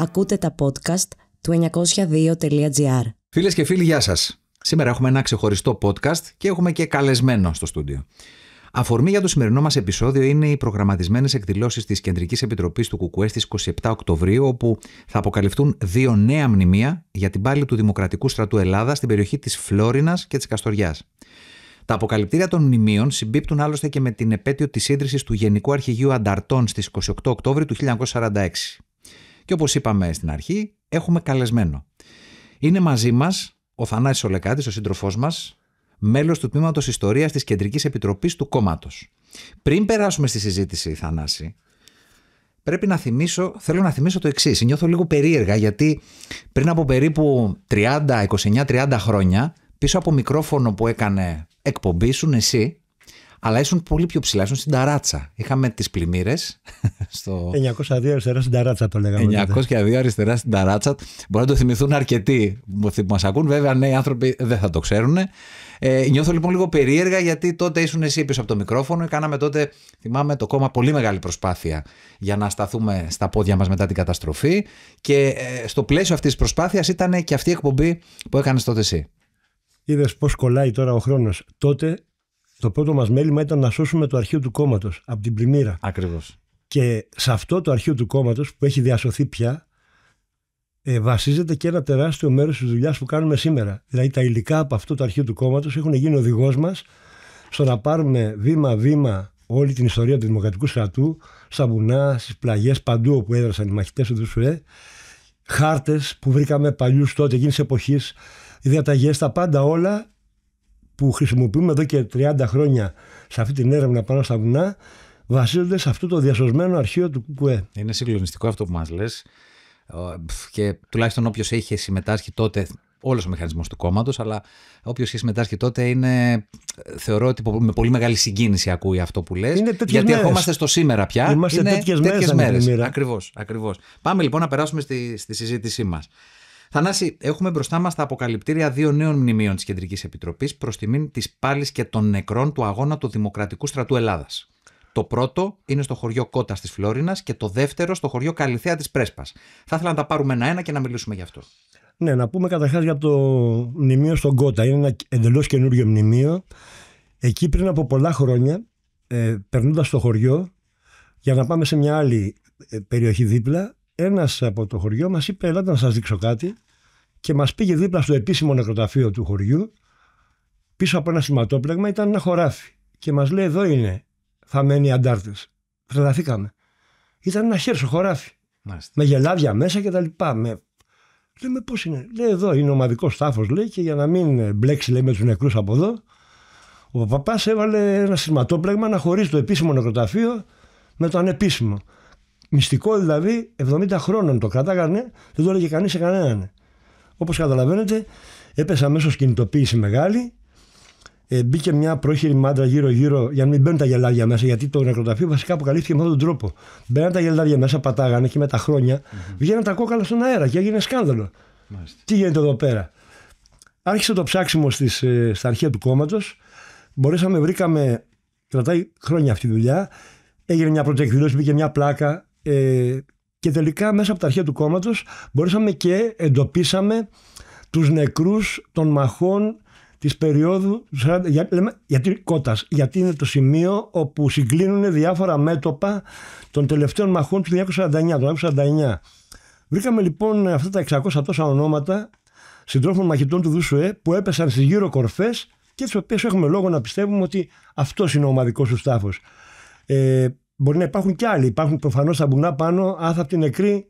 Ακούτε τα podcast του 902.gr. Φίλες και φίλοι, γεια σας. Σήμερα έχουμε ένα ξεχωριστό podcast και έχουμε και καλεσμένο στο στούντιο. Αφορμή για το σημερινό μας επεισόδιο είναι οι προγραμματισμένες εκδηλώσεις της Κεντρικής Επιτροπής του ΚΚΕ στι 27 Οκτωβρίου, όπου θα αποκαλυφθούν δύο νέα μνημεία για την πάλη του Δημοκρατικού Στρατού Ελλάδας στην περιοχή της Φλόρινας και της Καστοριάς. Τα αποκαλυπτήρια των μνημείων συμπίπτουν άλλωστε και με την επέτειο της ίδρυσης του Γενικού Αρχηγείου Ανταρτών στις 28 Οκτώβριου του 1946. Και όπως είπαμε στην αρχή, έχουμε καλεσμένο. Είναι μαζί μας ο Θανάσης Ολεκάτης, ο σύντροφός μας, μέλος του Τμήματος Ιστορίας της Κεντρικής Επιτροπής του Κόμματος. Πριν περάσουμε στη συζήτηση, Θανάση, πρέπει να θυμίσω, θέλω να θυμίσω το εξής. Νιώθω λίγο περίεργα γιατί πριν από περίπου 30, 29, 30 χρόνια, πίσω από μικρόφωνο που έκανε εκπομπή σου, εσύ, αλλά ήσουν πολύ πιο ψηλά, ήσουν στην ταράτσα. Είχαμε τις πλημμύρες. Στο... 902 αριστερά στην ταράτσα το λέγαμε. 902 αριστερά στην ταράτσα. Μπορεί να το θυμηθούν αρκετοί που μας ακούν. Βέβαια, νέοι ναι, άνθρωποι δεν θα το ξέρουν. Ε, νιώθω λοιπόν λίγο περίεργα γιατί τότε ήσουν εσύ πίσω από το μικρόφωνο. Κάναμε τότε, θυμάμαι, το κόμμα πολύ μεγάλη προσπάθεια για να σταθούμε στα πόδια μας μετά την καταστροφή. Και ε, στο πλαίσιο αυτής της προσπάθειας ήταν και αυτή η εκπομπή που έκανες τότε εσύ. Είδες πώς κολλάει τώρα ο χρόνος. Τότε το πρώτο μας μέλημα ήταν να σώσουμε το αρχείο του κόμματος, από την πλημμύρα. Ακριβώς. Και σε αυτό το αρχείο του κόμματος που έχει διασωθεί πια ε, βασίζεται και ένα τεράστιο μέρος της δουλειάς που κάνουμε σήμερα. Δηλαδή τα υλικά από αυτό το αρχείο του κόμματος έχουν γίνει οδηγός μας στο να πάρουμε βήμα-βήμα όλη την ιστορία του Δημοκρατικού Στρατού στα βουνά, στις πλαγιές, παντού όπου έδρασαν οι μαχητές του ΣΟΕ χάρτες που βρήκαμε παλιούς τότε εκείνης εποχής, οι τα πάντα όλα που χρησιμοποιούμε εδώ και 30 χρόνια σε αυτή την έρευνα πάνω στα βουνά βασίζονται σε αυτό το διασωσμένο αρχείο του ΚΚΕ. Είναι συγκλονιστικό αυτό που μας λες και τουλάχιστον όποιος είχε συμμετάσχει τότε όλος ο μηχανισμός του κόμματος αλλά όποιος είχε συμμετάσχει τότε είναι θεωρώ ότι με πολύ μεγάλη συγκίνηση ακούει αυτό που λες είναι γιατί μέρες. ερχόμαστε στο σήμερα πια Είμαστε είναι τέτοιες, τέτοιες μέρες, μέρες. Ακριβώς, ακριβώς. Πάμε λοιπόν να περάσουμε στη, στη συζήτησή μας Θανάση, έχουμε μπροστά μας τα αποκαλυπτήρια δύο νέων μνημείων της Κεντρικής Επιτροπής προς τιμήν της πάλης και των νεκρών του αγώνα του Δημοκρατικού Στρατού Ελλάδας. Το πρώτο είναι στο χωριό Κότας της Φλόρινας και το δεύτερο στο χωριό Καλυθέα της Πρέσπας. Θα ήθελα να τα πάρουμε ένα-ένα και να μιλήσουμε γι' αυτό. Ναι, να πούμε καταρχάς για το μνημείο στον Κότα. Είναι ένα εντελώς καινούριο μνημείο. Εκεί πριν από πολλά χρόνια, ε, περνώντας το χωριό, για να πάμε σε μια άλλη ε, περιοχή δίπλα, ένας από το χωριό μας είπε: Ελάτε να σας δείξω κάτι. Και μας πήγε δίπλα στο επίσημο νεκροταφείο του χωριού, πίσω από ένα σηματόπλεγμα, ήταν ένα χωράφι. Και μας λέει: Εδώ είναι, θα μένει οι αντάρτες. Τρελαθήκαμε. Ήταν ένα χέρσο χωράφι. Μάλιστα. Με γελάδια μέσα και τα λοιπά. Με... Λέμε πώς είναι. Λέει εδώ είναι ομαδικό τάφο, λέει, και για να μην μπλέξει λέει, με τους νεκρούς από εδώ, ο παπάς έβαλε ένα σηματόπλεγμα να χωρίσει το επίσημο νεκροταφείο με το ανεπίσημο. Μυστικό δηλαδή, 70 χρόνων το κρατάγανε, δεν το έλεγε κανείς σε κανέναν. Όπως καταλαβαίνετε, έπεσε αμέσως κινητοποίηση μεγάλη. Ε, μπήκε μια πρόχειρη μάντρα γύρω-γύρω για να μην μπαίνουν τα γελάδια μέσα, γιατί το νεκροταφείο βασικά αποκαλύφθηκε με αυτόν τον τρόπο. Μπαίνανε τα γελάδια μέσα, πατάγανε και με τα χρόνια mm-hmm. τα κόκαλα στον αέρα και έγινε σκάνδαλο. Τι γίνεται εδώ πέρα. Άρχισε το ψάξιμο στις, ε, στα αρχεία του κόμματος. Μπορέσαμε, βρήκαμε, κρατάει χρόνια αυτή η δουλειά. Έγινε μια πρώτη εκδήλωση, μπήκε μια πλάκα ε, και τελικά μέσα από τα αρχαία του κόμματος μπορούσαμε και εντοπίσαμε τους νεκρούς των μαχών της περίοδου για, λέμε, γιατί, κότας, γιατί είναι το σημείο όπου συγκλίνουν διάφορα μέτωπα των τελευταίων μαχών του 1949. 1949. Βρήκαμε λοιπόν αυτά τα 600 τόσα ονόματα συντρόφων μαχητών του Δουσουέ που έπεσαν στις γύρω κορφές και τις οποίες έχουμε λόγο να πιστεύουμε ότι αυτός είναι ο ομαδικός τους Ε, Μπορεί να υπάρχουν και άλλοι. Υπάρχουν προφανώς τα μπουνά πάνω, άθαπτη νεκροί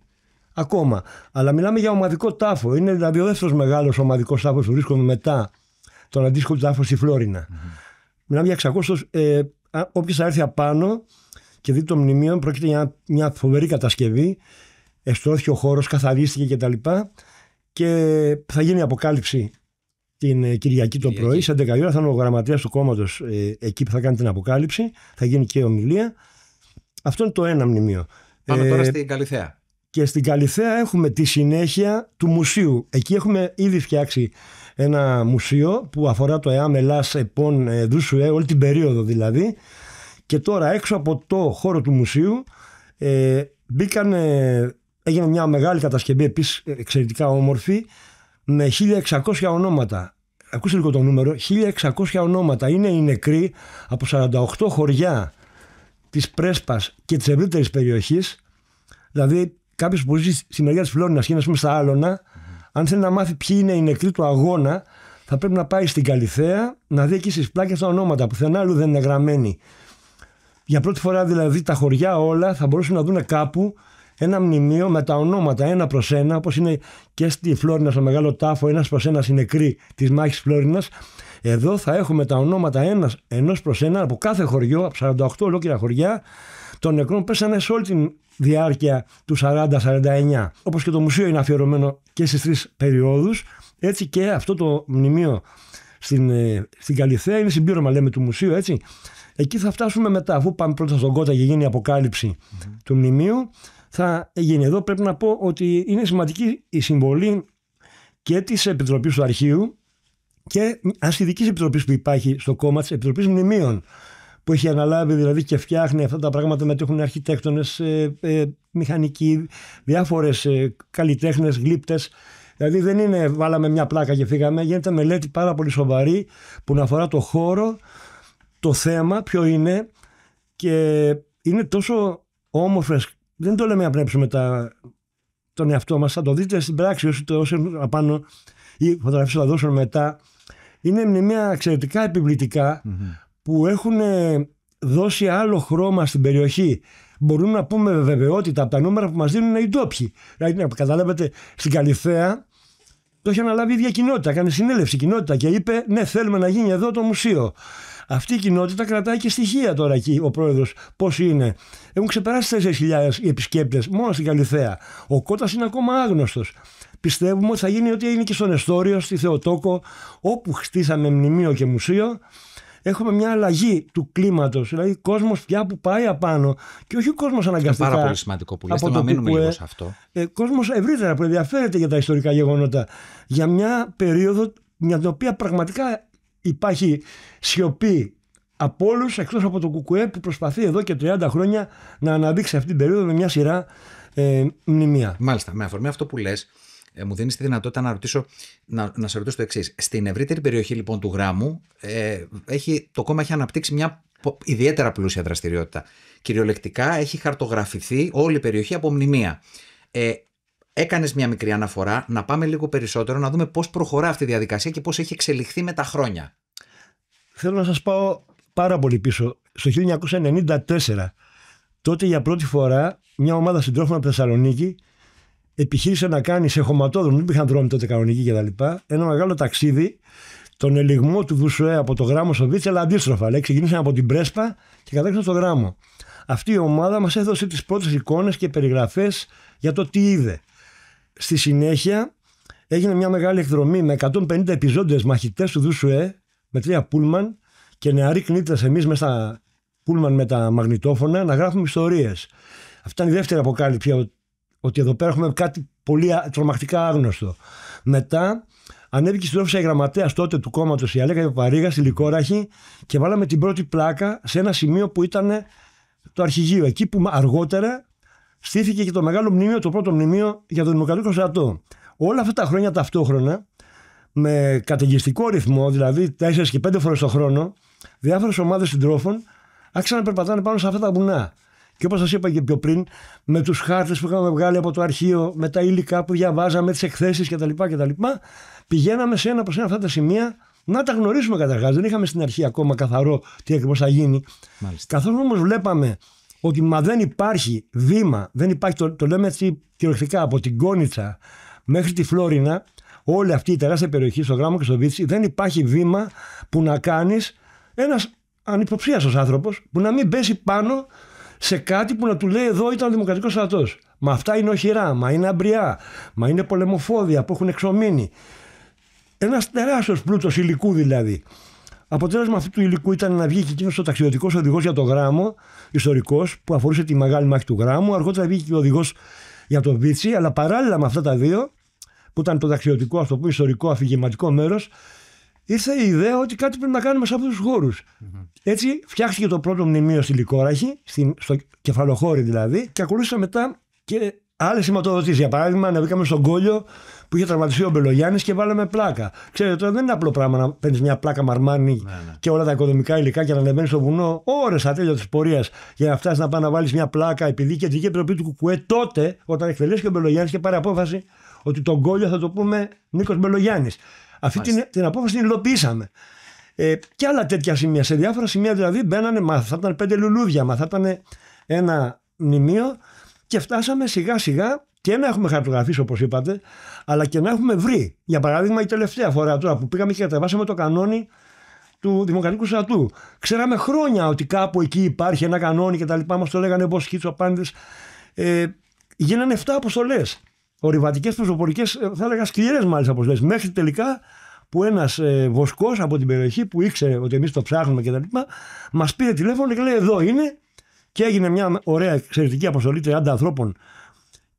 ακόμα. Αλλά μιλάμε για ομαδικό τάφο. Είναι δηλαδή ο δεύτερος μεγάλος ομαδικός τάφος που βρίσκονται μετά τον αντίστοιχο τάφο στη φλορινα mm-hmm. Μιλάμε για 600. Ε, Όποιος θα έρθει απάνω και δει το μνημείο, πρόκειται για μια φοβερή κατασκευή. Εστρώθηκε ο χώρος, καθαρίστηκε κτλ. Και, θα γίνει αποκάλυψη την ε, Κυριακή το πρωί, σε 11 ώρα θα είναι ο γραμματέας του κόμματος ε, εκεί που θα κάνει την αποκάλυψη. Θα γίνει και ομιλία. Αυτό είναι το ένα μνημείο. Πάμε ε, τώρα στην Καλυθέα. Και στην Καλυθέα έχουμε τη συνέχεια του μουσείου. Εκεί έχουμε ήδη φτιάξει ένα μουσείο που αφορά το ΕΑΜ Ελλάς ΕΠΟΝ ε, ΔΟΥΣΟΕ, όλη την περίοδο δηλαδή. Και τώρα έξω από το χώρο του μουσείου ε, μπήκαν, ε, έγινε μια μεγάλη κατασκευή επίσης εξαιρετικά όμορφη με 1600 ονόματα. Ακούστε λίγο το νούμερο, 1600 ονόματα. Είναι οι νεκροί από 48 χωριά Της πρέσπας και της ευρύτερης περιοχής, δηλαδή κάποιος που ζει στη μεριά της Φλόρινα και είναι πούμε, στα Άλωνα, αν θέλει να μάθει ποιοι είναι οι νεκροί του αγώνα, θα πρέπει να πάει στην Καλιθέα να δει εκεί στις πλάκες τα ονόματα. Πουθενά άλλου δεν είναι γραμμένοι. Για πρώτη φορά δηλαδή τα χωριά όλα θα μπορούσαν να δουν κάπου ένα μνημείο με τα ονόματα ένα προς ένα, όπως είναι και στη Φλόρινα, στο μεγάλο τάφο, ένας προς ένας οι νεκροί της μάχης Φλόρινα. Εδώ θα έχουμε τα ονόματα ένας ενός προς ένα από κάθε χωριό, από 48 ολόκληρα χωριά, των νεκρών πέσανε σε όλη τη διάρκεια του 40-49. Όπως και το μουσείο είναι αφιερωμένο και στις τρεις περιόδους, έτσι και αυτό το μνημείο στην, ε, στην Καλυθέα είναι συμπλήρωμα λέμε του μουσείου έτσι. Εκεί θα φτάσουμε μετά αφού πάμε πρώτα στον Κότα και γίνει η αποκάλυψη mm-hmm. του μνημείου θα γίνει εδώ πρέπει να πω ότι είναι σημαντική η συμβολή και της επιτροπής του Αρχείου και ειδική επιτροπής που υπάρχει στο κόμμα της Επιτροπής Μνημείων. Που έχει αναλάβει δηλαδή και φτιάχνει αυτά τα πράγματα μετέχουν αρχιτέκτονες, ε, ε, μηχανικοί, διάφορες ε, καλλιτέχνες, γλύπτες. Δηλαδή δεν είναι βάλαμε μια πλάκα και φύγαμε. Γίνεται μελέτη πάρα πολύ σοβαρή που να αφορά το χώρο, το θέμα, ποιο είναι. Και είναι τόσο όμορφες. Δεν το λέμε να πνέψουμε τα, τον εαυτό μας. Θα το δείτε στην πράξη όσοι το όσοι απάνω ή φωτογραφίε θα δώσουν μετά ειναι μια μνημεία εξαιρετικά που έχουν δώσει άλλο χρώμα στην περιοχή. Μπορούμε να πούμε βεβαιότητα από τα νούμερα που μας δίνουν οι ντόπιοι. Δηλαδή, καταλάβετε, στην Καλυθέα το έχει αναλάβει η ίδια κοινότητα. Κάνει συνέλευση κοινότητα και είπε: Ναι, θέλουμε να γίνει εδώ το μουσείο. Αυτή η κοινότητα κρατάει και στοιχεία τώρα εκεί ο πρόεδρος. Πώς είναι. Έχουν ξεπεράσει 4.000 οι επισκέπτες μόνο στην Καλυθέα. Ο Κώτας είναι ακόμα άγνωστος πιστεύουμε ότι θα γίνει ό,τι έγινε και στον Εστόριο, στη Θεοτόκο, όπου χτίσαμε μνημείο και μουσείο. Έχουμε μια αλλαγή του κλίματος. Δηλαδή, κόσμος πια που πάει απάνω και όχι ο κόσμος αναγκαστικά. Είναι πάρα πολύ σημαντικό που λέτε, να μείνουμε λίγο σε αυτό. Ε, κόσμος ευρύτερα που ενδιαφέρεται για τα ιστορικά γεγονότα. Για μια περίοδο για την οποία πραγματικά υπάρχει σιωπή από όλους εκτός από το Κουκουέ που προσπαθεί εδώ και 30 χρόνια να αναδείξει αυτή την περίοδο με μια σειρά ε, μνημεία. Μάλιστα, με αφορμή αυτό που λες ε, μου δίνεις τη δυνατότητα να, ρωτήσω, να, να σε ρωτήσω το εξής. Στην ευρύτερη περιοχή λοιπόν του γράμμου, ε, έχει, το κόμμα έχει αναπτύξει μια ιδιαίτερα πλούσια δραστηριότητα. Κυριολεκτικά έχει χαρτογραφηθεί όλη η περιοχή από μνημεία. Ε, Έκανες μια μικρή αναφορά, να πάμε λίγο περισσότερο, να δούμε πώς προχωρά αυτή η διαδικασία και πώς έχει εξελιχθεί με τα χρόνια. Θέλω να σας πάω πάρα πολύ πίσω. Στο 1994, τότε για πρώτη φορά μια ομάδα συντρόφων από Θεσσαλονίκη επιχείρησε να κάνει σε χωματόδρομο, δεν υπήρχαν δρόμοι τότε κανονικοί κτλ. Ένα μεγάλο ταξίδι, τον ελιγμό του Βουσουέ από το γράμμο στο Βίτσε, αλλά αντίστροφα. Λέει, από την Πρέσπα και κατέληξαν στο γράμμο. Αυτή η ομάδα μας έδωσε τις πρώτες εικόνες και περιγραφές για το τι είδε. Στη συνέχεια έγινε μια μεγάλη εκδρομή με 150 επιζώντες μαχητές του Δουσουέ με τρία πούλμαν και νεαροί κνήτες εμείς μέσα τα πούλμαν με τα μαγνητόφωνα να γράφουμε ιστορίες. Αυτή ήταν η δεύτερη αποκάλυψη ότι εδώ πέρα έχουμε κάτι πολύ τρομακτικά άγνωστο. Μετά ανέβηκε στην όφησα η γραμματέας τότε του κόμματος η Αλέκα Παπαρίγα, στη Λικόραχη, και βάλαμε την πρώτη πλάκα σε ένα σημείο που ήταν το αρχηγείο. Εκεί που αργότερα στήθηκε και το μεγάλο μνημείο, το πρώτο μνημείο για τον Δημοκρατικό Στρατό. Όλα αυτά τα χρόνια ταυτόχρονα, με καταιγιστικό ρυθμό, δηλαδή 4 και 5 φορές το χρόνο, διάφορες ομάδες συντρόφων άρχισαν να περπατάνε πάνω σε αυτά τα βουνά. Και όπως σας είπα και πιο πριν, με τους χάρτες που είχαμε βγάλει από το αρχείο, με τα υλικά που διαβάζαμε, τις εκθέσεις κτλ. πηγαίναμε σε ένα προς ένα αυτά τα σημεία να τα γνωρίσουμε καταρχάς. Δεν είχαμε στην αρχή ακόμα καθαρό τι ακριβώς θα γίνει. Καθώ όμως βλέπαμε ότι μα δεν υπάρχει βήμα, δεν υπάρχει, το, το λέμε έτσι κυριολεκτικά, από την Κόνιτσα μέχρι τη Φλόρινα, όλη αυτή η τεράστια περιοχή στο γράμμα και στο Βίτσι, δεν υπάρχει βήμα που να κάνεις ένας ανυποψίαστος άνθρωπος που να μην πέσει πάνω σε κάτι που να του λέει εδώ ήταν ο δημοκρατικός στρατός. Μα αυτά είναι οχυρά, μα είναι αμπριά, μα είναι πολεμοφόδια που έχουν εξομείνει. Ένας τεράστιος πλούτος υλικού δηλαδή. Αποτέλεσμα αυτού του υλικού ήταν να βγει και εκείνος ο ταξιδιωτικός οδηγός για το γράμμο, ιστορικός, που αφορούσε τη μεγάλη μάχη του γράμμου. Αργότερα βγήκε και ο οδηγός για τον Βίτσι, αλλά παράλληλα με αυτά τα δύο, που ήταν το ταξιδιωτικό, ας το πούμε, ιστορικό, αφηγηματικό μέρος, ήρθε η ιδέα ότι κάτι πρέπει να κάνουμε σε αυτούς τους χωρου mm-hmm. Έτσι, φτιάχτηκε το πρώτο μνημείο στη Λικόραχη, στην, στο κεφαλοχώρι δηλαδή, και ακολούθησα μετά και άλλες σηματοδοτήσεις. Για παράδειγμα, ανεβήκαμε στον Κόλιο που είχε τραυματιστεί ο Μπελογιάννης και βάλαμε πλάκα. Ξέρετε, τώρα δεν είναι απλό πράγμα να παίρνεις μια πλάκα μαρμάνι ναι, ναι. και όλα τα οικοδομικά υλικά και να ανεβαίνεις στο βουνό ώρες ατέλεια τη πορείας για να φτάσεις να πάει να βάλεις μια πλάκα. Επειδή η κεντρική επιτροπή του Κουκουέ τότε, όταν εκτελέσει ο Μπελογιάννης και πάρει απόφαση ότι τον Κόλιο θα το πούμε Νίκος Μπελογιάννης. Αυτή την, απόφαση την υλοποιήσαμε. Ε, και άλλα τέτοια σημεία. Σε διάφορα σημεία δηλαδή μπαίνανε, μα θα ήταν πέντε λουλούδια, μα θα ένα μνημείο και φτάσαμε σιγά σιγά και να έχουμε χαρτογραφήσει όπως είπατε, αλλά και να έχουμε βρει. Για παράδειγμα, η τελευταία φορά τώρα που πήγαμε και κατεβάσαμε το κανόνι του Δημοκρατικού Στρατού. Ξέραμε χρόνια ότι κάπου εκεί υπάρχει ένα κανόνι και τα λοιπά. Μας το λέγανε Μποσκίτσο, πάντε. Ε, γίνανε 7 αποστολές ορειβατικές προσωπορικέ, ε, θα έλεγα σκληρές μάλιστα λες. Μέχρι τελικά που ένας ε, βοσκός από την περιοχή που ήξερε ότι εμείς το ψάχνουμε κτλ. μας πήρε τηλέφωνο και λέει: Εδώ είναι. Και έγινε μια ωραία εξαιρετική αποστολή 30 ανθρώπων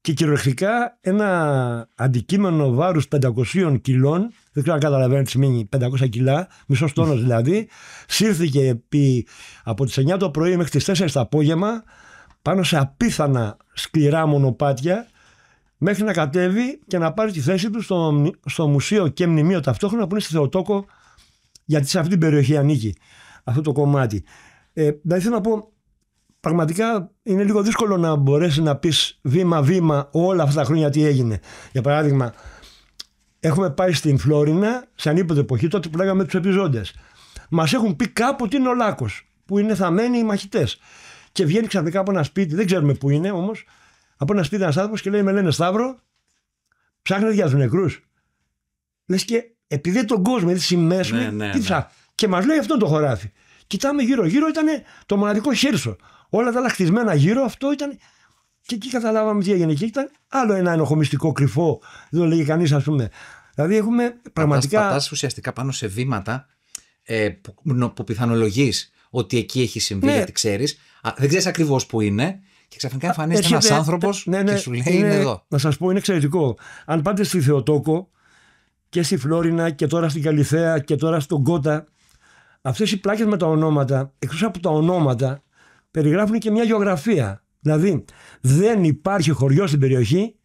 και κυριολεκτικά ένα αντικείμενο βάρους 500 κιλών, δεν ξέρω αν καταλαβαίνετε τι σημαίνει 500 κιλά, μισός τόνος δηλαδή, σύρθηκε επί, από τις 9 το πρωί μέχρι τις 4 το απόγευμα πάνω σε απίθανα σκληρά μονοπάτια μέχρι να κατέβει και να πάρει τη θέση του στο, στο μουσείο και μνημείο ταυτόχρονα που είναι στη Θεοτόκο, γιατί σε αυτή την περιοχή ανήκει αυτό το κομμάτι. Ε, ήθελα να πω, πραγματικά είναι λίγο δύσκολο να μπορέσεις να πεις βήμα-βήμα όλα αυτά τα χρόνια τι έγινε. Για παράδειγμα, έχουμε πάει στην Φλόρινα, σε ανίποτε εποχή, τότε που λέγαμε τους επιζώντες. Μας έχουν πει κάπου ότι είναι ο Λάκος, που είναι θαμμένοι οι μαχητές. Και βγαίνει ξαφνικά από ένα σπίτι, δεν ξέρουμε πού είναι όμως, από ένα σπίτι ένας άνθρωπος και λέει: Με λένε Σταύρο, ψάχνετε για τους νεκρούς. Λες και επειδή τον κόσμο, έτσι σημαίες ναι, ναι, τι ναι. Και μας λέει αυτό το χωράφι. Κοιτάμε γύρω-γύρω, ήταν το μοναδικό χέρσο. Όλα τα άλλα γύρω, αυτό ήταν. Και εκεί καταλάβαμε τι έγινε. Και ήταν άλλο ένα ενοχομιστικό κρυφό. Δεν το λέγει κανείς, ας πούμε. Δηλαδή έχουμε πραγματικά. Πατάς, πατάς ουσιαστικά πάνω σε βήματα ε, που, που πιθανολογείς ότι εκεί έχει συμβεί, ναι. γιατί ξέρεις. Δεν ξέρεις ακριβώς που είναι. Και ξαφνικά εμφανίζεται ένας άνθρωπος ναι, ναι, και ναι, σου λέει είναι, είναι εδώ. Να σας πω, είναι εξαιρετικό. Αν πάτε στη Θεοτόκο και στη Φλόρινα και τώρα στην Καλιθέα και τώρα στον Κότα, αυτές οι πλάκες με τα ονόματα, εκτός από τα ονόματα, περιγράφουν και μια γεωγραφία. Δηλαδή, δεν υπάρχει χωριό στην περιοχή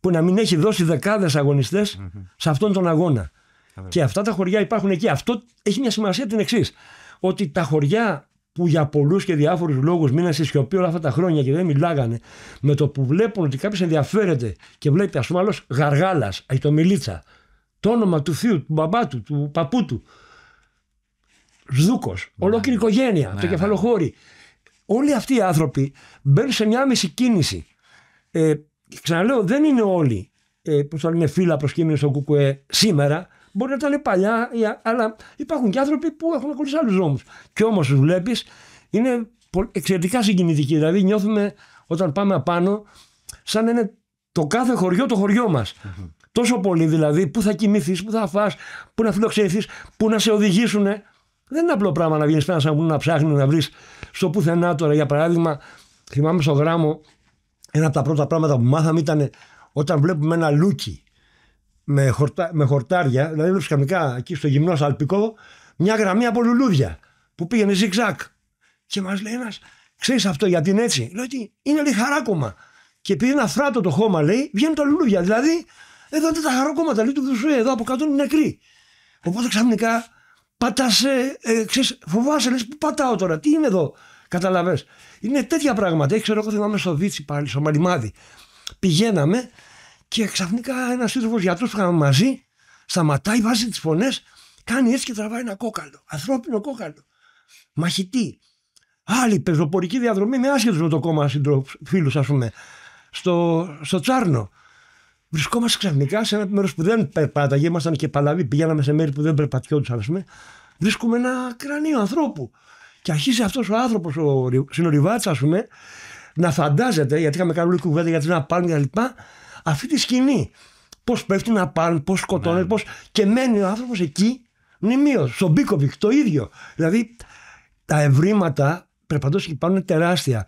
που να μην έχει δώσει δεκάδες σε αυτόν τον αγώνα. Και αυτά τα χωριά υπάρχουν εκεί. Αυτό έχει μια σημασία την εξής. Ότι τα χωριά που για πολλούς και διάφορους λόγους μείναν στη σιωπή όλα αυτά τα χρόνια και δεν μιλάγανε, με το που βλέπουν ότι κάποιος ενδιαφέρεται και βλέπει, ας πούμε, άλλος Γαργάλας, Αϊτομιλίτσα, το όνομα του θείου, του μπαμπά του, του παππού του, Σδούκος, ναι. ολόκληρη οικογένεια, ναι, το ναι. κεφαλοχώρι. Όλοι αυτοί οι άνθρωποι μπαίνουν σε μια άμεση κίνηση. Ε, ξαναλέω, δεν είναι όλοι ε, που θα φίλα φύλλα προσκύμενοι στον Κουκουέ σήμερα, Μπορεί να ήταν παλιά, αλλά υπάρχουν και άνθρωποι που έχουν ακολουθήσει άλλους δρόμους. Και όμως τους βλέπεις, είναι εξαιρετικά συγκινητικοί. Δηλαδή νιώθουμε όταν πάμε απάνω, σαν είναι το κάθε χωριό το χωριό μας. Τόσο πολύ δηλαδή, που θα κοιμηθείς, που θα φας, που να φιλοξενηθείς, που να σε οδηγήσουν. Δεν είναι απλό πράγμα να βγει πέρα σαν να ψάχνεις να βρεις στο πουθενά τώρα. Για παράδειγμα, θυμάμαι στο γράμμο, ένα από τα πρώτα πράγματα που μάθαμε ήταν όταν βλέπουμε ένα λούκι με, χορτά, με χορτάρια, δηλαδή βλέπεις καμικά εκεί στο γυμνό Σαλπικό, μια γραμμή από λουλούδια που πήγαινε ζιγ-ζακ. Και μας λέει ένας, ξέρεις αυτό γιατί είναι έτσι. Λέω ότι είναι χαράκομα Και επειδή είναι αφράτο το χώμα, λέει, βγαίνουν τα λουλούδια. Δηλαδή, εδώ είναι τα χαρακόμματα, λέει του Βουσουέ, εδώ από κάτω είναι νεκροί. Οπότε ξαφνικά πατάσε, ε, ξέρεις, φοβάσαι, λες, πού πατάω τώρα, τι είναι εδώ, καταλαβες. Είναι τέτοια πράγματα. Έχει ξέρω, εγώ θυμάμαι στο Βίτσι πάλι, στο Μαλιμάδι. Πηγαίναμε και ξαφνικά ένας σύντροφος γιατρός που είχαμε μαζί σταματάει, βάζει τις φωνές, κάνει έτσι και τραβάει ένα κόκαλο. Ανθρώπινο κόκαλο. Μαχητή. Άλλη πεζοπορική διαδρομή με άσχετο με το κόμμα φίλους, ας πούμε, στο, στο Τσάρνο. Βρισκόμαστε ξαφνικά σε ένα μέρος που δεν περπάταγε, ήμασταν και παλαβοί, πηγαίναμε σε μέρη που δεν περπατιόντουσαν, ας πούμε. Βρίσκουμε ένα κρανίο ανθρώπου. Και αρχίζει αυτός ο άνθρωπος, ο συνοριβάτης, ας πούμε, να φαντάζεται, γιατί είχαμε κάνει κουβέντα για την Απάνη και αυτή τη σκηνή. Πώς πέφτει να πάρουν, πώς σκοτώνεται, ναι. πώς... και μένει ο άνθρωπος εκεί μνημείο. Στον Μπίκοβικ το ίδιο. Δηλαδή τα ευρήματα περπατώ και πάνω τεράστια.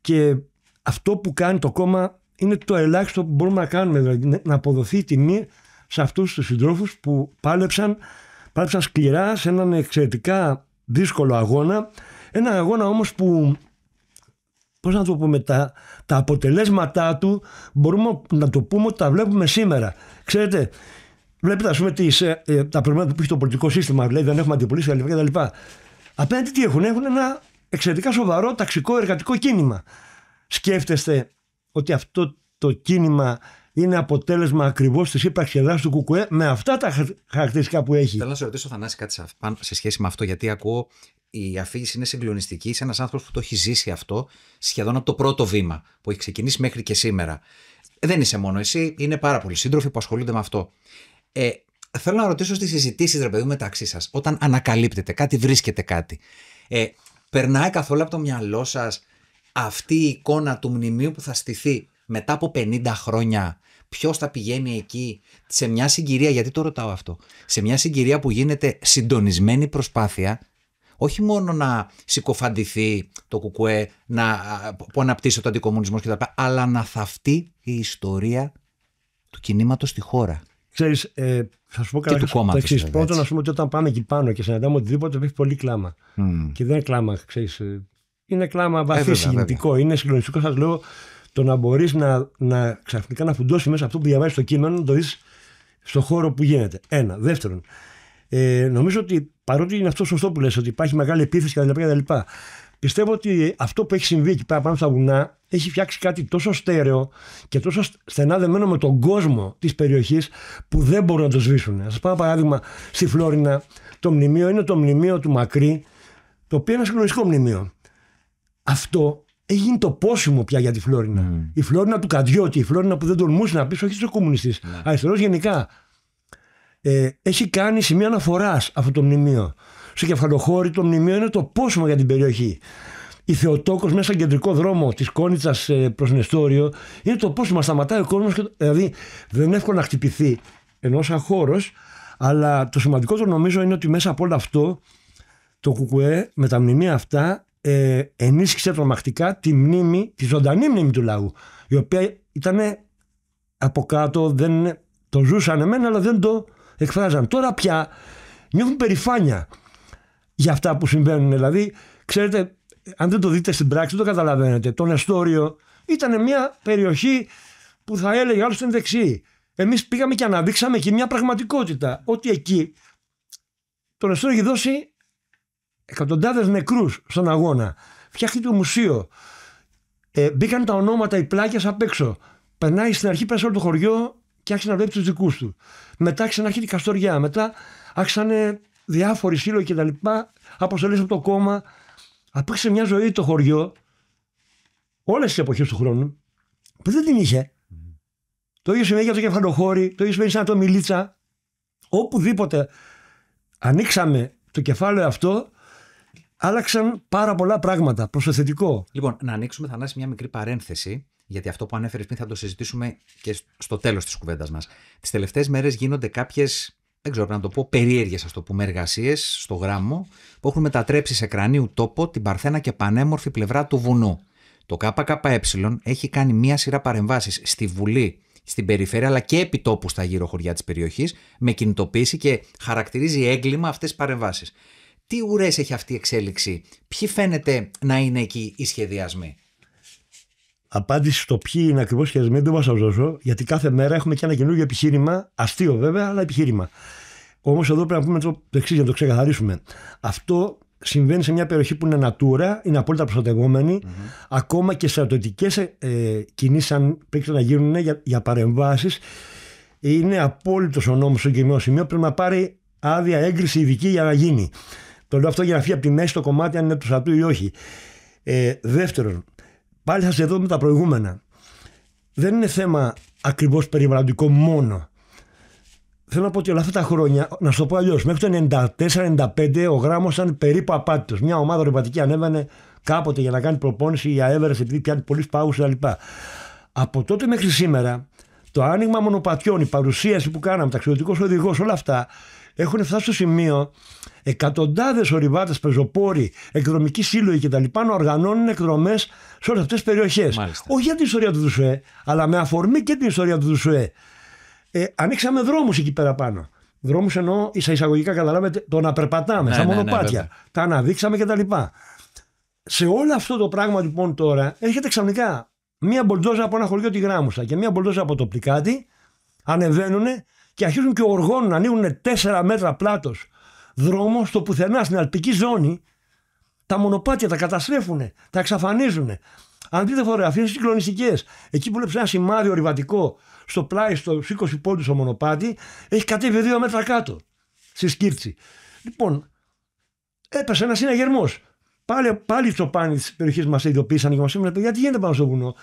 Και αυτό που κάνει το κόμμα είναι το ελάχιστο που μπορούμε να κάνουμε. Δηλαδή να αποδοθεί τιμή σε αυτούς τους συντρόφους που πάλεψαν, πάλεψαν σκληρά σε έναν εξαιρετικά δύσκολο αγώνα. Ένα αγώνα όμως που πώς να το πούμε, τα, αποτελέσματά του μπορούμε να το πούμε ότι τα βλέπουμε σήμερα. Ξέρετε, βλέπετε ας πούμε τις, ε, ε, τα προβλήματα που έχει το πολιτικό σύστημα, δηλαδή δεν έχουμε αντιπολίσεις, κλπ. Απέναντι τι έχουν, έχουν ένα εξαιρετικά σοβαρό ταξικό εργατικό κίνημα. Σκέφτεστε ότι αυτό το κίνημα είναι αποτέλεσμα ακριβώς της ύπαρξης του ΚΚΕ με αυτά τα χαρακτηριστικά που έχει. Θέλω να σε ρωτήσω, Θανάση, κάτι σε σχέση με αυτό, γιατί ακούω η αφήγηση είναι συγκλονιστική. σε ένας άνθρωπος που το έχει ζήσει αυτό σχεδόν από το πρώτο βήμα που έχει ξεκινήσει μέχρι και σήμερα. Δεν είσαι μόνο εσύ, είναι πάρα πολλοί σύντροφοι που ασχολούνται με αυτό. Ε, θέλω να ρωτήσω στις συζητήσεις, ρε παιδί μεταξύ σας, όταν ανακαλύπτετε κάτι, βρίσκεται κάτι. Ε, περνάει καθόλου από το μυαλό σας αυτή η εικόνα του μνημείου που θα στηθεί μετά από 50 χρόνια. Ποιος θα πηγαίνει εκεί σε μια συγκυρία, γιατί το ρωτάω αυτό, σε μια συγκυρία που γίνεται συντονισμένη προσπάθεια όχι μόνο να συκοφαντηθεί το κουκουέ, να, που αναπτύσσεται ο αντικομουνισμό κτλ., αλλά να θαυτεί η ιστορία του κινήματος στη χώρα. Ξέρεις, ε, θα σου πω κάτι το εξή. Πρώτον, να πούμε ότι όταν πάμε εκεί πάνω και συναντάμε οτιδήποτε, έχει πολύ κλάμα. Mm. Και δεν είναι κλάμα, ξέρεις. Ε, είναι κλάμα ε, βαθύ, ε, συγκινητικό. Είναι συγκλονιστικό. Σας λέω το να μπορείς να, ξαφνικά να φουντώσεις μέσα αυτό που διαβάζεις το κείμενο, να το δεις στον χώρο που γίνεται. Ένα. Δεύτερον, ε, νομίζω ότι Παρότι είναι αυτό σωστό που λες ότι υπάρχει μεγάλη επίθεση κτλ. Πιστεύω ότι αυτό που έχει συμβεί εκεί πέρα πάνω στα βουνά έχει φτιάξει κάτι τόσο στέρεο και τόσο στενά δεμένο με τον κόσμο της περιοχής που δεν μπορούν να το σβήσουν. Α σα παράδειγμα στη Φλόρινα. Το μνημείο είναι το μνημείο του Μακρύ, το οποίο είναι ένα συγκλονιστικό μνημείο. Αυτό έγινε το πόσιμο πια για τη Φλόρινα. Mm. Η Φλόρινα του Καντιώτη, η Φλόρινα που δεν τολμούσε να πει, όχι ο κομμουνιστή, mm. Ναι. αριστερό γενικά ε, έχει κάνει σημείο αναφοράς αυτό το μνημείο. Στο κεφαλοχώρη το μνημείο είναι το πόσμο για την περιοχή. Η Θεοτόκος μέσα στον κεντρικό δρόμο της Κόνιτσας ε, προς Νεστόριο είναι το πόσμο. Σταματάει ο κόσμος, δηλαδή δεν είναι εύκολο να χτυπηθεί ενό σαν χώρος. Αλλά το σημαντικότερο νομίζω είναι ότι μέσα από όλο αυτό το Κουκουέ με τα μνημεία αυτά ε, ενίσχυσε τρομακτικά τη μνήμη, τη ζωντανή μνήμη του λαού, η οποία ήταν από κάτω, δεν, το ζούσαν εμένα, αλλά δεν το εκφράζαν. Τώρα πια νιώθουν περηφάνεια για αυτά που συμβαίνουν. Δηλαδή, ξέρετε, αν δεν το δείτε στην πράξη, δεν το καταλαβαίνετε. Το Νεστόριο ήταν μια περιοχή που θα έλεγε άλλωστε είναι δεξί. Εμείς πήγαμε και αναδείξαμε και μια πραγματικότητα. Ότι εκεί το Νεστόριο έχει δώσει εκατοντάδες νεκρούς στον αγώνα. Φτιάχνει το μουσείο. Ε, μπήκαν τα ονόματα, οι πλάκες απ' έξω. Περνάει στην αρχή πέρα όλο το χωριό και άρχισε να βλέπει τους δικούς του. Μετά έχει την Καστοριά. Μετά άρχισαν διάφοροι σύλλογοι κτλ. Αποστολές από το κόμμα. απήξε μια ζωή το χωριό όλες τις εποχές του χρόνου που δεν την είχε. Το ίδιο σημαίνει για το κεφαλοχώρι, το ίδιο σημαίνει σαν το μιλίτσα. Οπουδήποτε ανοίξαμε το κεφάλαιο αυτό, άλλαξαν πάρα πολλά πράγματα προς το θετικό. Λοιπόν, να ανοίξουμε, θα μια μικρή παρένθεση γιατί αυτό που ανέφερες πριν θα το συζητήσουμε και στο τέλος της κουβέντας μας. Τις τελευταίες μέρες γίνονται κάποιες, δεν ξέρω να το πω, περίεργες ας το πούμε, εργασίες στο γράμμο που έχουν μετατρέψει σε κρανίου τόπο την παρθένα και πανέμορφη πλευρά του βουνού. Το ΚΚΕ έχει κάνει μία σειρά παρεμβάσεις στη Βουλή στην περιφέρεια αλλά και επί τόπου στα γύρω χωριά της περιοχής, με κινητοποίηση και χαρακτηρίζει έγκλημα αυτές τις παρεμβάσεις. Τι ουρές έχει αυτή η εξέλιξη, Ποιοι φαίνεται να είναι εκεί οι σχεδιασμοί απάντηση στο ποιοι είναι ακριβώς σχεδιασμένοι δεν μπορώ να σας δώσω, γιατί κάθε μέρα έχουμε και ένα καινούργιο επιχείρημα, αστείο βέβαια, αλλά επιχείρημα. Όμως εδώ πρέπει να πούμε το εξής για να το ξεκαθαρίσουμε. Αυτό συμβαίνει σε μια περιοχή που είναι natura, είναι απόλυτα Ακόμα και στρατιωτικές ε, κινήσεις, αν πρέπει να γίνουν ναι, για, για παρεμβάσεις, είναι απόλυτος ο νόμος στο κοινό σημείο. Πρέπει να πάρει άδεια έγκριση ειδική για να γίνει. Το λέω αυτό για να φύγει από τη μέση το κομμάτι, αν είναι του στρατού ή όχι. Ε, δεύτερον, Πάλι θα σε δω με τα προηγούμενα. Δεν είναι θέμα ακριβώς περιβαλλοντικό μόνο. Θέλω να πω ότι όλα αυτά τα χρόνια, να σου το πω αλλιώς, μέχρι το 94-95 ο γράμμος ήταν περίπου απάτητος. Μια ομάδα ρευματική ανέβαινε κάποτε για να κάνει προπόνηση για έβερε επειδή πιάνει πολλούς πάγους κτλ. Από τότε μέχρι σήμερα, το άνοιγμα μονοπατιών, η παρουσίαση που κάναμε, ταξιδιωτικός οδηγός, όλα αυτά έχουν φτάσει στο σημείο εκατοντάδες ορειβάτες, πεζοπόροι, εκδρομικοί σύλλογοι κτλ. να οργανώνουν εκδρομές σε όλες αυτές τις περιοχές. Όχι για την ιστορία του Δουσουέ, αλλά με αφορμή και την ιστορία του Δουσουέ. Ε, ανοίξαμε δρόμους εκεί πέρα πάνω. Δρόμους εννοώ ίσα εισαγωγικά, καταλάβετε, το να περπατάμε ναι, στα ναι, ναι, μονοπάτια. τα αναδείξαμε κτλ. Σε όλο αυτό το πράγμα λοιπόν τώρα έρχεται ξαφνικά μία μπολτόζα από ένα χωριό τη Γράμουσα και μία μπολτόζα από το Πλικάτι ανεβαίνουν και αρχίζουν και οργώνουν, ανοίγουν 4 μέτρα πλάτος δρόμο στο πουθενά στην αλπική ζώνη. Τα μονοπάτια τα καταστρέφουν, τα εξαφανίζουν. Αν δείτε φωτογραφίες συγκλονιστικές, εκεί που βλέπεις ένα σημάδι ορειβατικό στο πλάι, στο 20 πόντου στο μονοπάτι, έχει κατέβει δύο μέτρα κάτω στη σκύρτση. Λοιπόν, έπεσε ένας συναγερμό. Πάλι, πάλι τσοπάνοι της περιοχής μας ειδοποίησαν και μας είπαν: Παιδιά, τι γίνεται πάνω στο βουνό.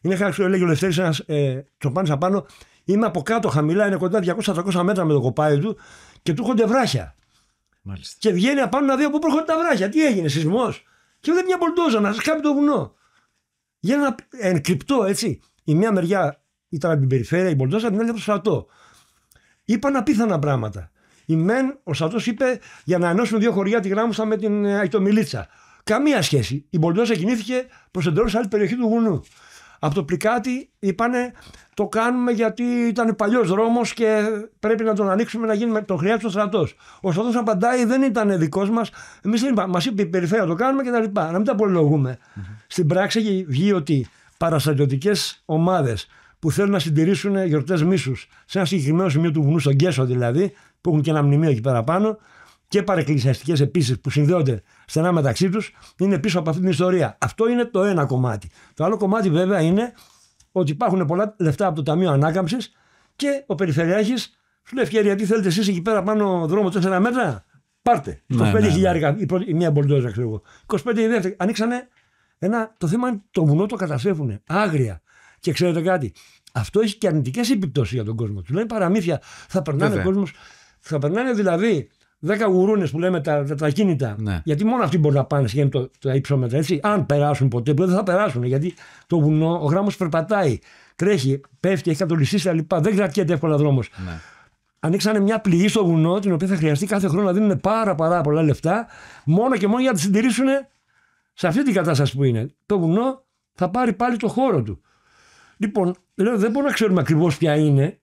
Είναι χαρακτηριστικό, λέγει ο Λευτέρης, ένας ε, τσοπάνη απάνω, Είμαι από κάτω χαμηλά, είναι κοντά 200-300 μέτρα με το κοπάδι του και του έρχονται βράχια. Μάλιστα. Και βγαίνει απάνω να δει από πού έρχονται τα βράχια. Τι έγινε, σεισμός. Και βλέπει μια μπολτόζα να σκάπει το βουνό. Για ένα εν έτσι. Η μία μεριά ήταν από την περιφέρεια, η μπολτόζα, την άλλη από το στρατό. Είπαν απίθανα πράγματα. Η μεν, ο στρατός είπε για να ενώσουμε δύο χωριά τη γράμμουσα με την ε, Αϊτομιλίτσα. Καμία σχέση. Η μπολτόζα κινήθηκε προς εντό άλλη περιοχή του βουνού από το πλικάτι είπανε το κάνουμε γιατί ήταν παλιός δρόμος και πρέπει να τον ανοίξουμε να γίνει, το χρειάζεται ο στρατός. Ο στρατός απαντάει δεν ήταν δικός μας. Εμείς δεν είπαμε, μας είπε η περιφέρεια το κάνουμε και τα λοιπά, Να μην τα απολογουμε mm Στην πράξη έχει βγει ότι παραστατιωτικές ομάδες που θέλουν να συντηρήσουν γιορτές μίσους σε ένα συγκεκριμένο σημείο του βουνού, στον Κέσο δηλαδή, που έχουν και ένα μνημείο εκεί παραπάνω και παρεκκλησιαστικές επίσης που συνδέονται στενά μεταξύ τους είναι πίσω από αυτή την ιστορία. Αυτό είναι το ένα κομμάτι. Το άλλο κομμάτι βέβαια είναι ότι υπάρχουν πολλά λεφτά από το Ταμείο Ανάκαμψης και ο Περιφερειάρχης σου λέει ευκαιρία, τι θέλετε εσείς εκεί πέρα πάνω δρόμο τέσσερα μέτρα. Πάρτε. 25 ναι, ναι, ναι, η πρώτη, μία μπολντόζα ξέρω εγώ. 25 η δεύτερη. Ανοίξανε ένα. Το θέμα είναι το βουνό το καταστρέφουν άγρια. Και ξέρετε κάτι, αυτό έχει και αρνητικές επιπτώσεις για τον κόσμο. Του λένε παραμύθια. Θα περνάνε κόσμος. Θα περνάνε δηλαδή Δέκα γουρούνες που λέμε τα, τα, κίνητα. Ναι. Γιατί μόνο αυτοί μπορούν να πάνε σχεδόν το, το υψόμετρα. Έτσι. Αν περάσουν ποτέ, που δεν θα περάσουν. Γιατί το βουνό, ο γράμμος περπατάει, τρέχει, πέφτει, έχει κατολιστεί λοιπά. Δεν κρατιέται εύκολα δρόμος. Ναι. Ανοίξανε μια πληγή στο βουνό, την οποία θα χρειαστεί κάθε χρόνο να δίνουν πάρα, πάρα πολλά λεφτά, μόνο και μόνο για να τη συντηρήσουν σε αυτή την κατάσταση που είναι. Το βουνό θα πάρει πάλι το χώρο του. Λοιπόν, λέω, δεν μπορούμε να ξέρουμε ακριβώς ποια είναι,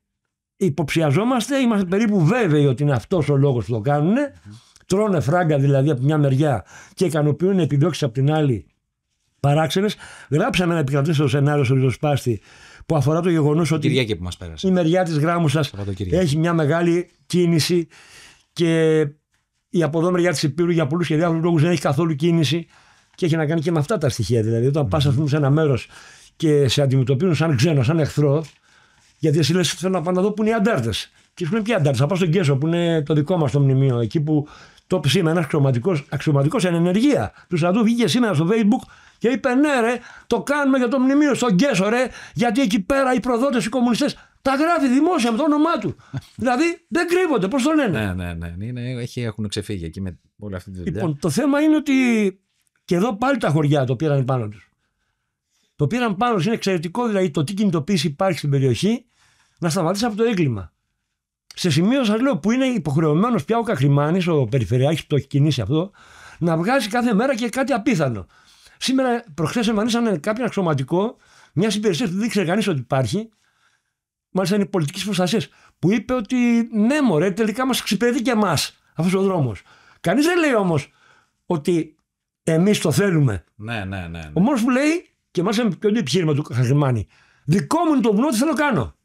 υποψιαζόμαστε, είμαστε περίπου βέβαιοι ότι είναι αυτός ο λόγος που το κάνουν. Τρώνε φράγκα δηλαδή από μια μεριά και ικανοποιούν επιδιώξει από την άλλη παράξενες. Γράψαμε ένα στο σενάριο στο ριζοσπάστη που αφορά το γεγονός ότι η μεριά της γράμμου σας έχει μια μεγάλη κίνηση και η από εδώ μεριά της Υπήρου για πολλούς και διάφορους λόγους δεν έχει καθόλου κίνηση και έχει να κάνει και με αυτά τα στοιχεία. Δηλαδή, όταν mm. πας σε ένα μέρος και σε αντιμετωπίζουν σαν ξένο, σαν εχθρό, γιατί εσύ λες: Θέλω να πάω να δω που είναι οι αντάρτες. Και σου λένε: Ποιοι αντάρτες, θα πάω στον Κέσο που είναι το δικό μας το μνημείο, εκεί που το ψήμα ένας αξιωματικός εν ενεργεία του Σαντού βγήκε σήμερα στο Facebook και είπε: Ναι, ρε, το κάνουμε για το μνημείο στον Κέσο, ρε, γιατί εκεί πέρα οι προδότες, οι κομμουνιστές τα γράφει δημόσια με το όνομά του. δηλαδή δεν κρύβονται, πώς το λένε. Ναι, ναι, ναι. έχουν ξεφύγει εκεί με όλη αυτή τη δουλειά. Λοιπόν, το θέμα είναι ότι και εδώ πάλι τα χωριά το πήραν πάνω τους. Το πήραν πάνω είναι εξαιρετικό δηλαδή το τι κινητοποίηση υπάρχει στην περιοχή να σταματήσει από το έγκλημα. Σε σημείο σας λέω που είναι υποχρεωμένος πια ο Κακριμάνης, ο Περιφερειάρχης που το έχει κινήσει αυτό, να βγάζει κάθε μέρα και κάτι απίθανο. Σήμερα, προχθές εμφανίσανε κάποιον αξιωματικό μια υπηρεσία που δεν ήξερε κανείς ότι υπάρχει, μάλιστα είναι πολιτικής προστασίας, που είπε ότι ναι, μωρέ, τελικά μας εξυπηρετεί και εμάς αυτός ο δρόμος. Κανείς δεν λέει όμως ότι εμείς το θέλουμε. Ναι, ναι, ναι. ναι. Ο μόνος που λέει και μάλιστα ποιο είναι επιχείρημα του Χαργιμάνη. Δικό μου είναι το βουνό, τι θέλω να κάνω.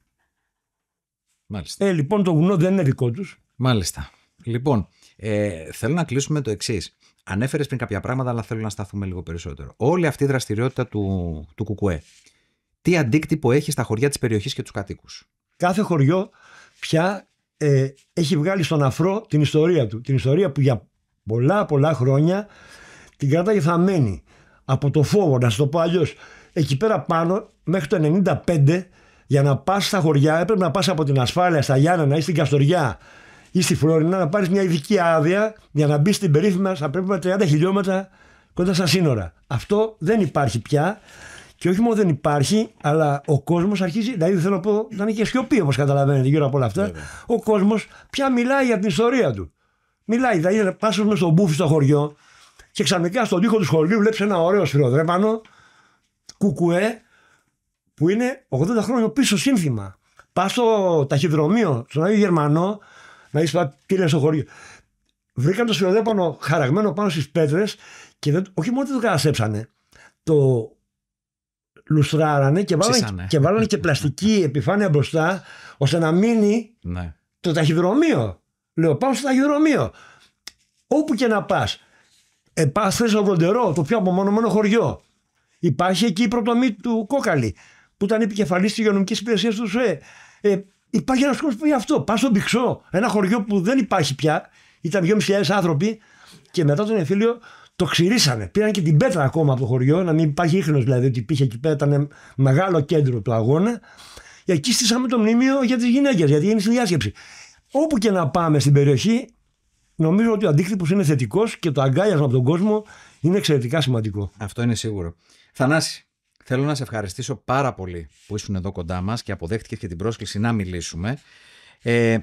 Μάλιστα. Ε, λοιπόν, το βουνό δεν είναι δικό τους. Μάλιστα. Λοιπόν, ε, θέλω να κλείσουμε το εξής. Ανέφερες πριν κάποια πράγματα, αλλά θέλω να σταθούμε λίγο περισσότερο. Όλη αυτή η δραστηριότητα του, του Κουκουέ, τι αντίκτυπο έχει στα χωριά της περιοχής και τους κατοίκους. Κάθε χωριό πια ε, έχει βγάλει στον αφρό την ιστορία του. Την ιστορία που για πολλά πολλά χρόνια την κράταγε θαμένη από το φόβο, να το πω αλλιώς. Εκεί πέρα πάνω, μέχρι το 95, για να πας στα χωριά, έπρεπε να πας από την ασφάλεια στα Γιάννενα ή στην Καστοριά ή στη Φλόρινα να πάρεις μια ειδική άδεια για να μπεις στην περίφημα στα περίπου 30 χιλιόμετρα κοντά στα σύνορα. Αυτό δεν υπάρχει πια. Και όχι μόνο δεν υπάρχει, αλλά ο κόσμος αρχίζει. Δηλαδή θέλω να πω, να είναι και σιωπή όπως καταλαβαίνετε γύρω από όλα αυτά. Ο κόσμος πια μιλάει για την ιστορία του. Μιλάει, δηλαδή πα με στον μπούφι στο χωριό και ξαφνικά στον τοίχο του σχολείου βλέπεις ένα ωραίο σφυροδρέπανο, κουκουέ, που είναι 80 χρόνια πίσω σύνθημα. Πας στο ταχυδρομείο, στον Άγιο Γερμανό, να είσαι τι στο χωριό. Βρήκαν το σφυροδρέπανο χαραγμένο πάνω στις πέτρες και όχι μόνο δεν το κατασέψανε, το λουστράρανε και βάλανε, και, βάλανε και πλαστική επιφάνεια μπροστά ώστε να μείνει ναι. το ταχυδρομείο. Λέω πάω στο ταχυδρομείο. Όπου και να πας ε, στο Βροντερό, το πιο απομονωμένο χωριό. Υπάρχει εκεί η πρωτομή του Κόκαλη, που ήταν επικεφαλής της υγειονομικής υπηρεσίας του ΣΟΕ. Ε, υπάρχει ένας κόσμος που πει αυτό. Πας στον Πυξό, ένα χωριό που δεν υπάρχει πια. Ήταν 2.500 άνθρωποι και μετά τον εμφύλιο το ξηρίσανε. Πήραν και την πέτρα ακόμα από το χωριό, να μην υπάρχει ίχνος δηλαδή ότι υπήρχε εκεί πέρα, ήταν μεγάλο κέντρο του αγώνα. Εκεί στήσαμε το μνημείο για τις γυναίκες, γιατί τη συνδιάσκεψη. Όπου και να πάμε στην περιοχή, νομίζω ότι ο αντίκτυπος είναι θετικός και το αγκάλιασμα από τον κόσμο είναι εξαιρετικά σημαντικό. Αυτό είναι σίγουρο. Θανάση, θέλω να σε ευχαριστήσω πάρα πολύ που ήσουν εδώ κοντά μας και αποδέχτηκες και την πρόσκληση να μιλήσουμε. Ε,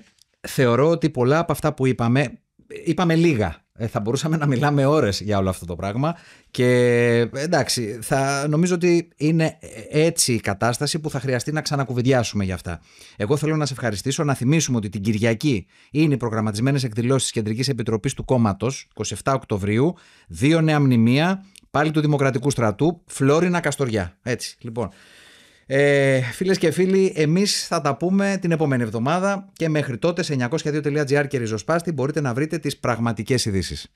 θεωρώ ότι πολλά από αυτά που είπαμε, ε, είπαμε λίγα ε, θα μπορούσαμε να μιλάμε ώρες για όλο αυτό το πράγμα και εντάξει θα νομίζω ότι είναι έτσι η κατάσταση που θα χρειαστεί να ξανακουβεντιάσουμε για αυτά. Εγώ θέλω να σε ευχαριστήσω να θυμίσουμε ότι την Κυριακή είναι οι προγραμματισμένες εκδηλώσεις της Κεντρικής Επιτροπής του Κόμματος 27 Οκτωβρίου, δύο νέα μνημεία πάλι του Δημοκρατικού Στρατού, Φλόρινα Καστοριά. Έτσι, λοιπόν. Ε, Φίλες και φίλοι, εμείς θα τα πούμε την επόμενη εβδομάδα και μέχρι τότε σε 902.gr και ριζοσπάστη μπορείτε να βρείτε τις πραγματικές ειδήσεις.